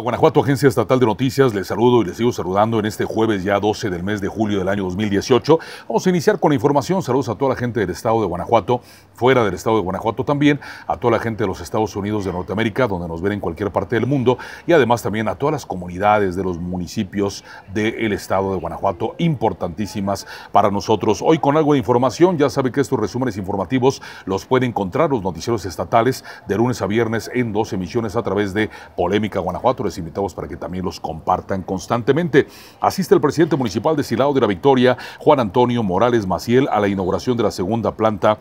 Guanajuato, Agencia Estatal de Noticias, les saludo y les sigo saludando en este jueves ya 12 del mes de julio del año 2018. Vamos a iniciar con la información. Saludos a toda la gente del estado de Guanajuato, fuera del estado de Guanajuato también, a toda la gente de los Estados Unidos de Norteamérica, donde nos ven en cualquier parte del mundo, y además también a todas las comunidades de los municipios del estado de Guanajuato, importantísimas para nosotros. Hoy con algo de información, ya sabe que estos resúmenes informativos los pueden encontrar los noticieros estatales de lunes a viernes en dos emisiones a través de Polémica Guanajuato les invitamos para que también los compartan constantemente. Asiste el presidente municipal de Silao de la Victoria, Juan Antonio Morales Maciel, a la inauguración de la segunda planta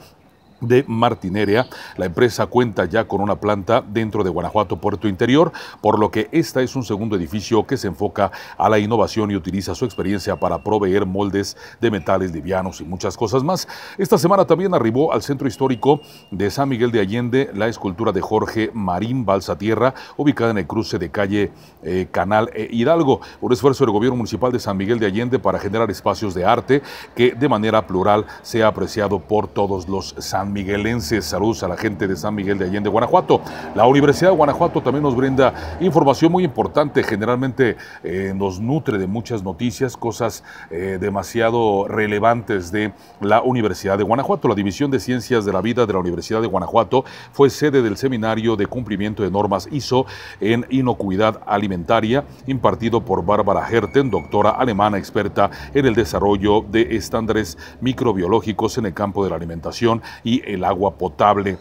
de Martinerea. La empresa cuenta ya con una planta dentro de Guanajuato Puerto Interior, por lo que esta es un segundo edificio que se enfoca a la innovación y utiliza su experiencia para proveer moldes de metales livianos y muchas cosas más. Esta semana también arribó al centro histórico de San Miguel de Allende la escultura de Jorge Marín Balsatierra, ubicada en el cruce de calle eh, Canal eh, Hidalgo, un esfuerzo del gobierno municipal de San Miguel de Allende para generar espacios de arte que de manera plural sea apreciado por todos los santos Ense, Saludos a la gente de San Miguel de Allende, Guanajuato. La Universidad de Guanajuato también nos brinda información muy importante. Generalmente eh, nos nutre de muchas noticias, cosas eh, demasiado relevantes de la Universidad de Guanajuato. La División de Ciencias de la Vida de la Universidad de Guanajuato fue sede del seminario de cumplimiento de normas ISO en inocuidad alimentaria impartido por Bárbara Herten, doctora alemana experta en el desarrollo de estándares microbiológicos en el campo de la alimentación y el agua potable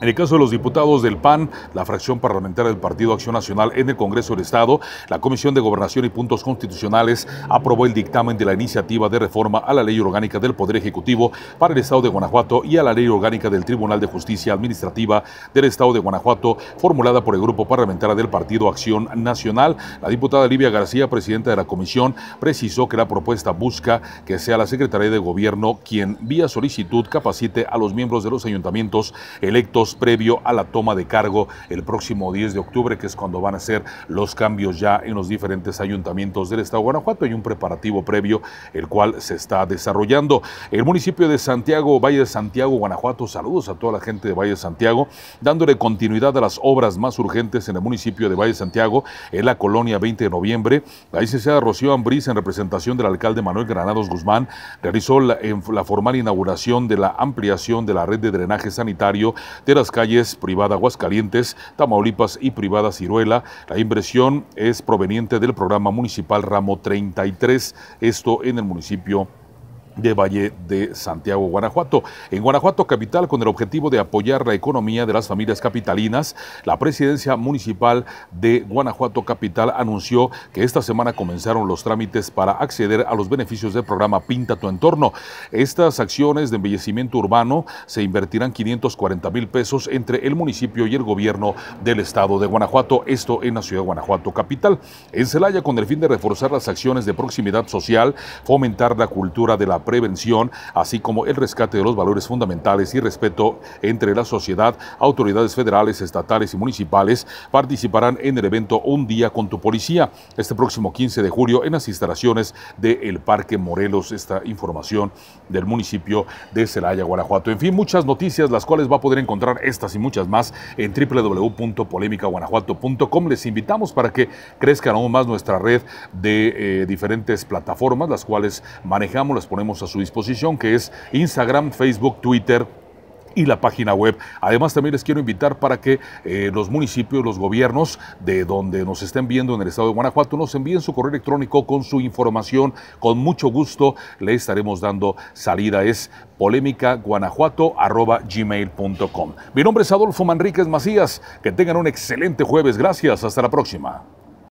en el caso de los diputados del PAN, la fracción parlamentaria del Partido Acción Nacional en el Congreso del Estado, la Comisión de Gobernación y Puntos Constitucionales aprobó el dictamen de la iniciativa de reforma a la Ley Orgánica del Poder Ejecutivo para el Estado de Guanajuato y a la Ley Orgánica del Tribunal de Justicia Administrativa del Estado de Guanajuato, formulada por el Grupo Parlamentario del Partido Acción Nacional. La diputada Livia García, presidenta de la comisión, precisó que la propuesta busca que sea la Secretaría de Gobierno quien, vía solicitud, capacite a los miembros de los ayuntamientos electos previo a la toma de cargo el próximo 10 de octubre, que es cuando van a ser los cambios ya en los diferentes ayuntamientos del Estado de Guanajuato. Hay un preparativo previo, el cual se está desarrollando. El municipio de Santiago, Valle de Santiago, Guanajuato, saludos a toda la gente de Valle de Santiago, dándole continuidad a las obras más urgentes en el municipio de Valle de Santiago, en la colonia 20 de noviembre. La licenciada Rocío Ambriz, en representación del alcalde Manuel Granados Guzmán, realizó la, la formal inauguración de la ampliación de la red de drenaje sanitario de la las calles Privada Aguascalientes, Tamaulipas y Privada Ciruela. La inversión es proveniente del programa municipal Ramo 33, esto en el municipio de Valle de Santiago, Guanajuato. En Guanajuato Capital, con el objetivo de apoyar la economía de las familias capitalinas, la presidencia municipal de Guanajuato Capital anunció que esta semana comenzaron los trámites para acceder a los beneficios del programa Pinta tu entorno. Estas acciones de embellecimiento urbano se invertirán 540 mil pesos entre el municipio y el gobierno del estado de Guanajuato, esto en la ciudad de Guanajuato Capital. En Celaya, con el fin de reforzar las acciones de proximidad social, fomentar la cultura de la prevención, así como el rescate de los valores fundamentales y respeto entre la sociedad, autoridades federales, estatales y municipales participarán en el evento Un Día con tu Policía este próximo 15 de julio en las instalaciones del Parque Morelos. Esta información del municipio de Celaya, Guanajuato. En fin, muchas noticias, las cuales va a poder encontrar estas y muchas más en www.polémicaguanajuato.com. Les invitamos para que crezcan aún más nuestra red de eh, diferentes plataformas, las cuales manejamos, las ponemos a su disposición, que es Instagram, Facebook, Twitter, y la página web. Además, también les quiero invitar para que eh, los municipios, los gobiernos de donde nos estén viendo en el estado de Guanajuato, nos envíen su correo electrónico con su información. Con mucho gusto le estaremos dando salida. Es polémicaguanajuato.com. Mi nombre es Adolfo Manríquez Macías. Que tengan un excelente jueves. Gracias. Hasta la próxima.